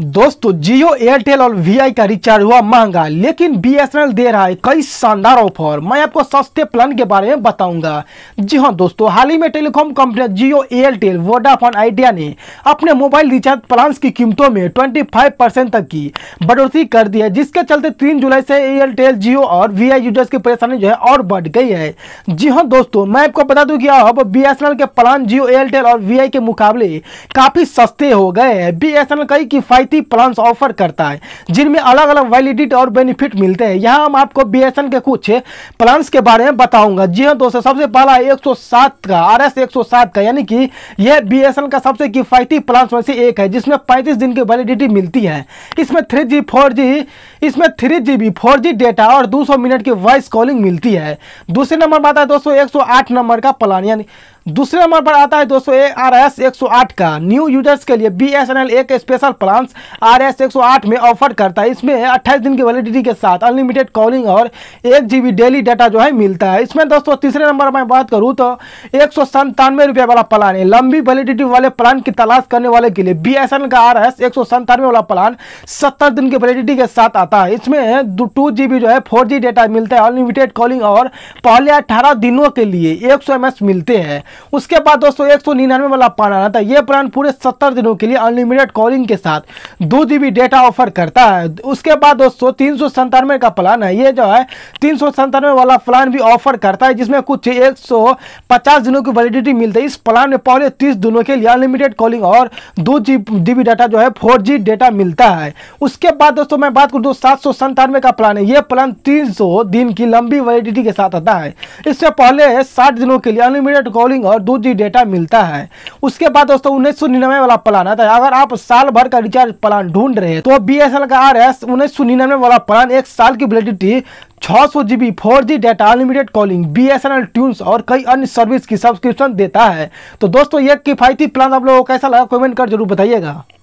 दोस्तों जियो एयरटेल और वी का रिचार्ज हुआ महंगा लेकिन बी दे रहा है कई शानदार ऑफर मैं आपको सस्ते प्लान के बारे में बताऊंगा जी हाँ दोस्तों हाल ही में टेलीकॉम कंपनी जियो एयरटेल वोडाफोन आइडिया ने अपने मोबाइल रिचार्ज प्लान की कीमतों में 25 परसेंट तक की बढ़ोतरी कर दी है जिसके चलते तीन जुलाई से एयरटेल जियो और वी यूजर्स की परेशानी जो है और बढ़ गई है जी हाँ दोस्तों मैं आपको बता दूँ कि अब बी के प्लान जियो एयरटेल और वी के मुकाबले काफ़ी सस्ते हो गए हैं बी कई किफायत किफ़ायती प्लान्स ऑफर करता है जिनमें अलग अलग वैलिडिटी और बेनिफिट मिलते हैं यहाँ हम आपको बी के कुछ प्लान्स के बारे में बताऊंगा जी हाँ दोस्तों सबसे पहला एक का आर एस का यानी कि यह बी का सबसे किफ़ायती प्लान में से एक है जिसमें पैंतीस दिन की वैलिडिटी मिलती है इसमें थ्री जी फोर जी इसमें three G B four G data और 200 मिनट की वॉइस कॉलिंग मिलती है दूसरे नंबर पर आता है दोस्तों 108 नंबर का प्लान यानी दूसरे नंबर पर आता है दोस्तों आर एस एक सौ आठ का न्यू यूजर्स के लिए बी एस एन एल एक स्पेशल प्लान आर एस एक सौ आठ में ऑफर करता है इसमें अट्ठाईस दिन की वैलिडिटी के साथ अनलिमिटेड कॉलिंग और एक जी बी डेली डाटा जो है मिलता है इसमें दोस्तों तीसरे नंबर मैं बात करूँ तो एक सौ संतानवे रुपये वाला प्लान है लंबी वैलिडिटी वाले प्लान की तलाश करने वाले के लिए बी एस एन एल का आर एस एक सौ संतानवे वाला प्लान सत्तर दिन की वैलिडिटी के साथ आता है इसमें टू जी बी जो है फोर जी डेटा मिलता है अनलिमिटेड कॉलिंग और पहले अट्ठारह दिनों के लिए एक सौ एम एस मिलते हैं उसके बाद दोस्तों एक सौ निन्यानवे वाला प्लान आना था यह प्लान पूरे सत्तर दिनों के लिए अनलिमिटेड कॉलिंग के साथ दो जी डेटा ऑफर करता है उसके बाद दोस्तों तीन सौ संतानवे का प्लान है ये जो है तीन सौ संतानवे वाला प्लान भी ऑफर करता है जिसमें कुछ एक सौ पचास दिनों की वैलिडिटी मिलती है इस प्लान में पहले तीस दिनों के लिए अनलिमिटेड कॉलिंग और दो जी डाटा जो है फोर डेटा मिलता है उसके बाद दोस्तों मैं बात करूँ दो तो सात सौ संतानवे का प्लान है ये प्लान तीन सौ दिन की लंबी वैलिडिटी के साथ आता है इससे पहले साठ दिनों के लिए अनलिमिटेड कॉलिंग और दो जी डेटा मिलता है उसके बाद दोस्तों उन्नीस सौ निन्यानवे वाला प्लान आता है अगर आप साल भर का रिचार्ज प्लान ढूंढ रहे हैं तो बी एस एल का आर एस उन्नीस सौ निन्यानवे वाला प्लान एक साल की वैलिडिटी छः सौ G B four G data unlimited calling B S N L tunes और कई अन्य सर्विस की सब्सक्रिप्शन देता है तो दोस्तों ये किफ़ायती प्लान आप लोगों को कैसा लगा कमेंट कर जरूर बताइएगा